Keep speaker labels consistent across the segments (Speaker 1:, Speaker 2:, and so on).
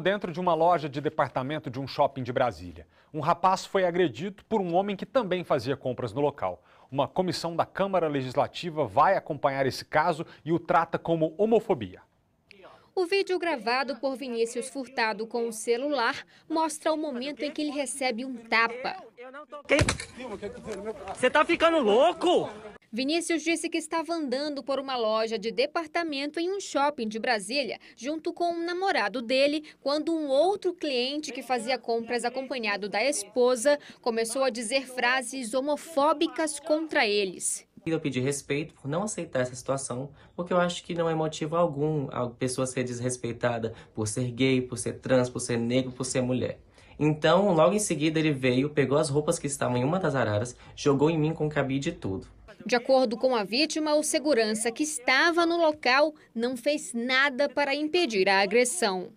Speaker 1: dentro de uma loja de departamento de um shopping de Brasília. Um rapaz foi agredido por um homem que também fazia compras no local. Uma comissão da Câmara Legislativa vai acompanhar esse caso e o trata como homofobia. O vídeo gravado por Vinícius Furtado com o celular mostra o momento em que ele recebe um tapa.
Speaker 2: Você tá ficando louco?
Speaker 1: Vinícius disse que estava andando por uma loja de departamento em um shopping de Brasília, junto com um namorado dele, quando um outro cliente que fazia compras acompanhado da esposa começou a dizer frases homofóbicas contra eles.
Speaker 2: E Eu pedi respeito por não aceitar essa situação, porque eu acho que não é motivo algum a pessoa ser desrespeitada por ser gay, por ser trans, por ser negro, por ser mulher. Então, logo em seguida, ele veio, pegou as roupas que estavam em uma das araras, jogou em mim com cabide e tudo.
Speaker 1: De acordo com a vítima, o segurança que estava no local não fez nada para impedir a agressão.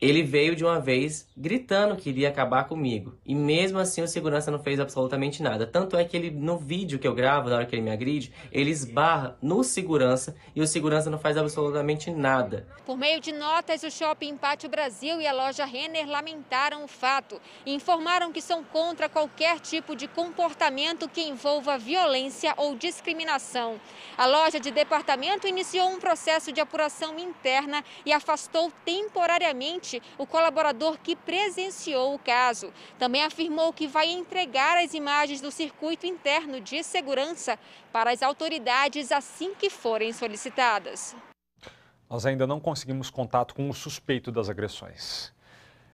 Speaker 2: Ele veio de uma vez gritando que iria acabar comigo. E mesmo assim o segurança não fez absolutamente nada. Tanto é que ele, no vídeo que eu gravo, na hora que ele me agride, ele esbarra no segurança e o segurança não faz absolutamente nada.
Speaker 1: Por meio de notas, o shopping Pátio Brasil e a loja Renner lamentaram o fato e informaram que são contra qualquer tipo de comportamento que envolva violência ou discriminação. A loja de departamento iniciou um processo de apuração interna e afastou temporariamente Duarte, o colaborador que presenciou o caso. Também afirmou que vai entregar as imagens do circuito interno de segurança para as autoridades assim que forem solicitadas. Nós ainda não conseguimos contato com o suspeito das agressões.